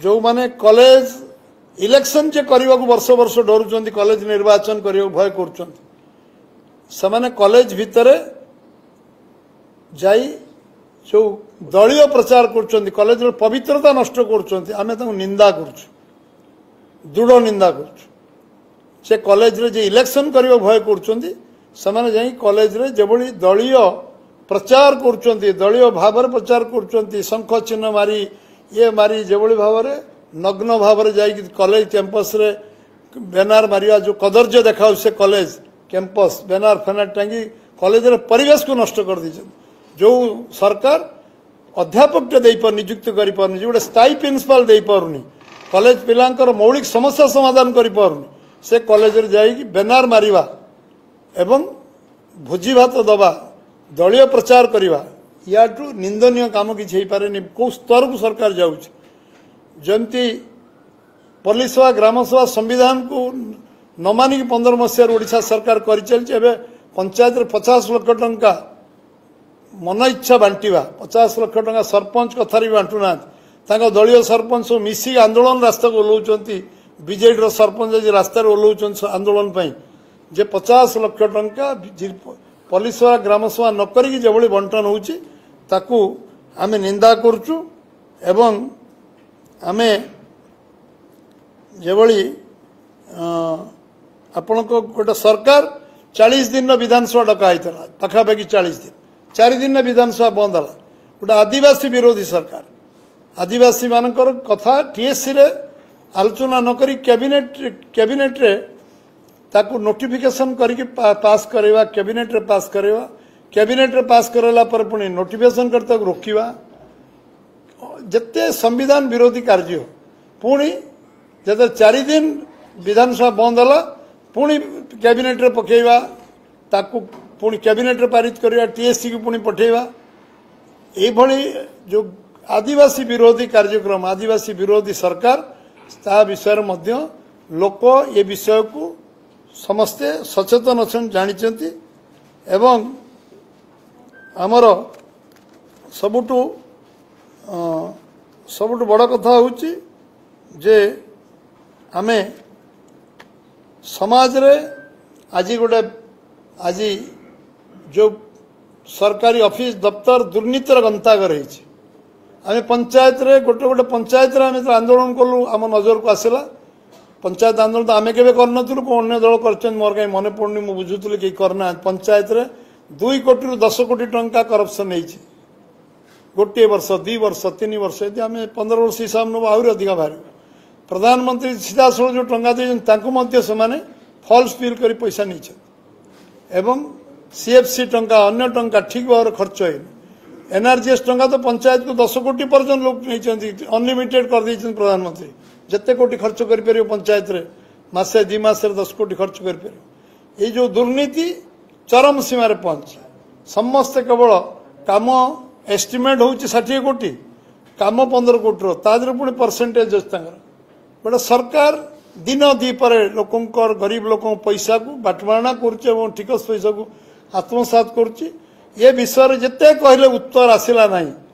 ଯେଉଁମାନେ college election ଯେ କରିବାକୁ ବର୍ଷ ବର୍ଷ ଡରୁଛନ୍ତି କଲେଜ ନିର୍ବାଚନ କରିବାକୁ ଭୟ କରୁଛନ୍ତି ସେମାନେ କଲେଜ ଭିତରେ ଯାଇ ଯେଉଁ ଦଳୀୟ ପ୍ରଚାର କରୁଛନ୍ତି କଲେଜର ପବିତ୍ରତା ନଷ୍ଟ କରୁଛନ୍ତି ଆମେ ତାଙ୍କୁ ନିନ୍ଦା କରୁଛୁ ଦୃଢ଼ ନିନ୍ଦା କରୁଛୁ ସେ କଲେଜରେ ଯେ ଇଲେକ୍ସନ୍ କରିବାକୁ ଭୟ କରୁଛନ୍ତି ସେମାନେ ଯାଇ କଲେଜରେ ଯେଭଳି ଦଳୀୟ ପ୍ରଚାର କରୁଛନ୍ତି ଦଳୀୟ ଭାବରେ ପ୍ରଚାର କରୁଛନ୍ତି ଶଙ୍ଖ ଚିହ୍ନ ମାରି ଇଏ ମାରି ଯେଭଳି ଭାବରେ ନଗ୍ନ ଭାବରେ ଯାଇକି କଲେଜ କ୍ୟାମ୍ପସ୍ରେ ବ୍ୟାନର ମାରିବା ଯେଉଁ କଦର୍ଯ୍ୟ ଦେଖାଉଛି ସେ କଲେଜ କ୍ୟାମ୍ପସ୍ ବ୍ୟାନର ଫ୍ୟାନର ଟାଙ୍ଗି କଲେଜର ପରିବେଶକୁ ନଷ୍ଟ କରିଦେଇଛନ୍ତି ଯେଉଁ ସରକାର ଅଧ୍ୟାପକଟେ ଦେଇପାରୁନି ନିଯୁକ୍ତି କରିପାରୁନି ଯେ ଗୋଟେ ସ୍ଥାୟୀ ପ୍ରିନ୍ସିପାଲ୍ ଦେଇପାରୁନି କଲେଜ ପିଲାଙ୍କର ମୌଳିକ ସମସ୍ୟା ସମାଧାନ କରିପାରୁନି ସେ କଲେଜରେ ଯାଇକି ବ୍ୟାନର ମାରିବା ଏବଂ ଭୋଜି ଭାତ ଦେବା ଦଳୀୟ ପ୍ରଚାର କରିବା ୟାଠୁ ନିନ୍ଦନୀୟ କାମ କିଛି ହେଇପାରେନି କେଉଁ ସ୍ତରକୁ ସରକାର ଯାଉଛି ଯେମିତି ପଲ୍ଲୀସଭା ଗ୍ରାମସଭା ସମ୍ବିଧାନକୁ ନ ମାନିକି ପନ୍ଦର ମସିହାରୁ ଓଡ଼ିଶା ସରକାର କରିଚାଲିଛି ଏବେ ପଞ୍ଚାୟତରେ ପଚାଶ ଲକ୍ଷ ଟଙ୍କା ମନ ଇଚ୍ଛା ବାଣ୍ଟିବା ପଚାଶ ଲକ୍ଷ ଟଙ୍କା ସରପଞ୍ଚ କଥାରେ ବି ବାଣ୍ଟୁନାହାନ୍ତି ତାଙ୍କ ଦଳୀୟ ସରପଞ୍ଚ ସବୁ ମିଶିକି ଆନ୍ଦୋଳନ ରାସ୍ତାକୁ ଓହ୍ଲାଉଛନ୍ତି ବିଜେଡ଼ିର ସରପଞ୍ଚ ଆଜି ରାସ୍ତାରେ ଓହ୍ଲାଉଛନ୍ତି ଆନ୍ଦୋଳନ ପାଇଁ ଯେ ପଚାଶ ଲକ୍ଷ ଟଙ୍କା ପଲ୍ଲୀସଭା ଗ୍ରାମସଭା ନ କରିକି ଯେଭଳି ବଣ୍ଟନ ହେଉଛି ତାକୁ ଆମେ ନିନ୍ଦା କରୁଛୁ ଏବଂ ଆମେ ଯେଭଳି ଆପଣଙ୍କ ଗୋଟେ ସରକାର ଚାଳିଶ ଦିନର ବିଧାନସଭା ଡକା ହେଇଥିଲା ପାଖାପାଖି ଚାଳିଶ ଦିନ ଚାରି ଦିନରେ ବିଧାନସଭା ବନ୍ଦ ହେଲା ଗୋଟେ ଆଦିବାସୀ ବିରୋଧୀ ସରକାର ଆଦିବାସୀମାନଙ୍କର କଥା ଟିଏସ୍ସିରେ ଆଲୋଚନା ନକରି କ୍ୟାବିନେଟ୍ କ୍ୟାବିନେଟ୍ରେ ताकु नोटिफिकेशन पास करवा कैबिनेट रे पास करवा कैबिनेट रे पास करेला पर पुनी नोटिफिकेशन करता रोकवा जत्ते संविधान विरोधी कार्य पुणी जत चार दिन विधानसभा बंद होगा पुणी कैबिनेट रे पकेवा ताकु पुणी कैबिनेट रे पारित करवा टीएससी को पुणी पठेवा ए भली जो आदिवासी विरोधी कार्यक्रम आदिवासी विरोधी सरकार ता विषय लोक ए विषय को ସମସ୍ତେ ସଚେତନ ଅଛନ୍ତି ଜାଣିଛନ୍ତି ଏବଂ ଆମର ସବୁଠୁ ସବୁଠୁ ବଡ଼ କଥା ହେଉଛି ଯେ ଆମେ ସମାଜରେ ଆଜି ଗୋଟେ ଆଜି ଯେଉଁ ସରକାରୀ ଅଫିସ ଦପ୍ତର ଦୁର୍ନୀତିର ଗନ୍ତାଗର ହେଇଛି ଆମେ ପଞ୍ଚାୟତରେ ଗୋଟେ ଗୋଟେ ପଞ୍ଚାୟତରେ ଆମେ ଯେତେବେଳେ ଆନ୍ଦୋଳନ କଲୁ ଆମ ନଜରକୁ ଆସିଲା ପଞ୍ଚାୟତ ଆନ୍ଦୋଳନ ତ ଆମେ କେବେ କରିନଥିଲୁ ଅନ୍ୟ ଦଳ କରିଛନ୍ତି ମୋର କାହିଁ ମନେ ପଡ଼ୁନି ମୁଁ ବୁଝୁଥିଲି କେହି କରିନାହାନ୍ତି ପଞ୍ଚାୟତରେ ଦୁଇ କୋଟିରୁ ଦଶ କୋଟି ଟଙ୍କା କରପ୍ସନ୍ ହେଇଛି ଗୋଟିଏ ବର୍ଷ ଦୁଇ ବର୍ଷ ତିନି ବର୍ଷ ଯଦି ଆମେ ପନ୍ଦର ବର୍ଷ ହିସାବ ନେବୁ ଆହୁରି ଅଧିକା ବାହାରିବ ପ୍ରଧାନମନ୍ତ୍ରୀ ସିଧାସଳଖ ଯେଉଁ ଟଙ୍କା ଦେଇଛନ୍ତି ତାଙ୍କୁ ମଧ୍ୟ ସେମାନେ ଫଲ୍ସ ବିଲ୍ କରି ପଇସା ନେଇଛନ୍ତି ଏବଂ ସିଏଫ୍ସି ଟଙ୍କା ଅନ୍ୟ ଟଙ୍କା ଠିକ୍ ଭାବରେ ଖର୍ଚ୍ଚ ହେଇନି ଏନ୍ଆର୍ଜିଏସ୍ ଟଙ୍କା ତ ପଞ୍ଚାୟତକୁ ଦଶ କୋଟି ପର୍ଯ୍ୟନ୍ତ ଲୋକ ନେଇଛନ୍ତି ଅନଲିମିଟେଡ୍ କରିଦେଇଛନ୍ତି ପ୍ରଧାନମନ୍ତ୍ରୀ ଯେତେ କୋଟି ଖର୍ଚ୍ଚ କରିପାରିବ ପଞ୍ଚାୟତରେ ମାସେ ଦୁଇ ମାସରେ ଦଶ କୋଟି ଖର୍ଚ୍ଚ କରିପାରିବ ଏଇ ଯେଉଁ ଦୁର୍ନୀତି ଚରମ ସୀମାରେ ପହଞ୍ଚି ସମସ୍ତେ କେବଳ କାମ ଏଷ୍ଟିମେଟ୍ ହେଉଛି ଷାଠିଏ କୋଟି କାମ ପନ୍ଦର କୋଟିର ତା ଦେହରେ ପୁଣି ପରସେଣ୍ଟେଜ୍ ଅଛି ତାଙ୍କର ଗୋଟେ ସରକାର ଦିନ ଦ୍ୱିପରେ ଲୋକଙ୍କର ଗରିବ ଲୋକଙ୍କ ପଇସାକୁ ବାଟମାରଣା କରୁଛି ଏବଂ ଟିକସ ପଇସାକୁ ଆତ୍ମସାତ କରୁଛି ଏ ବିଷୟରେ ଯେତେ କହିଲେ ଉତ୍ତର ଆସିଲା ନାହିଁ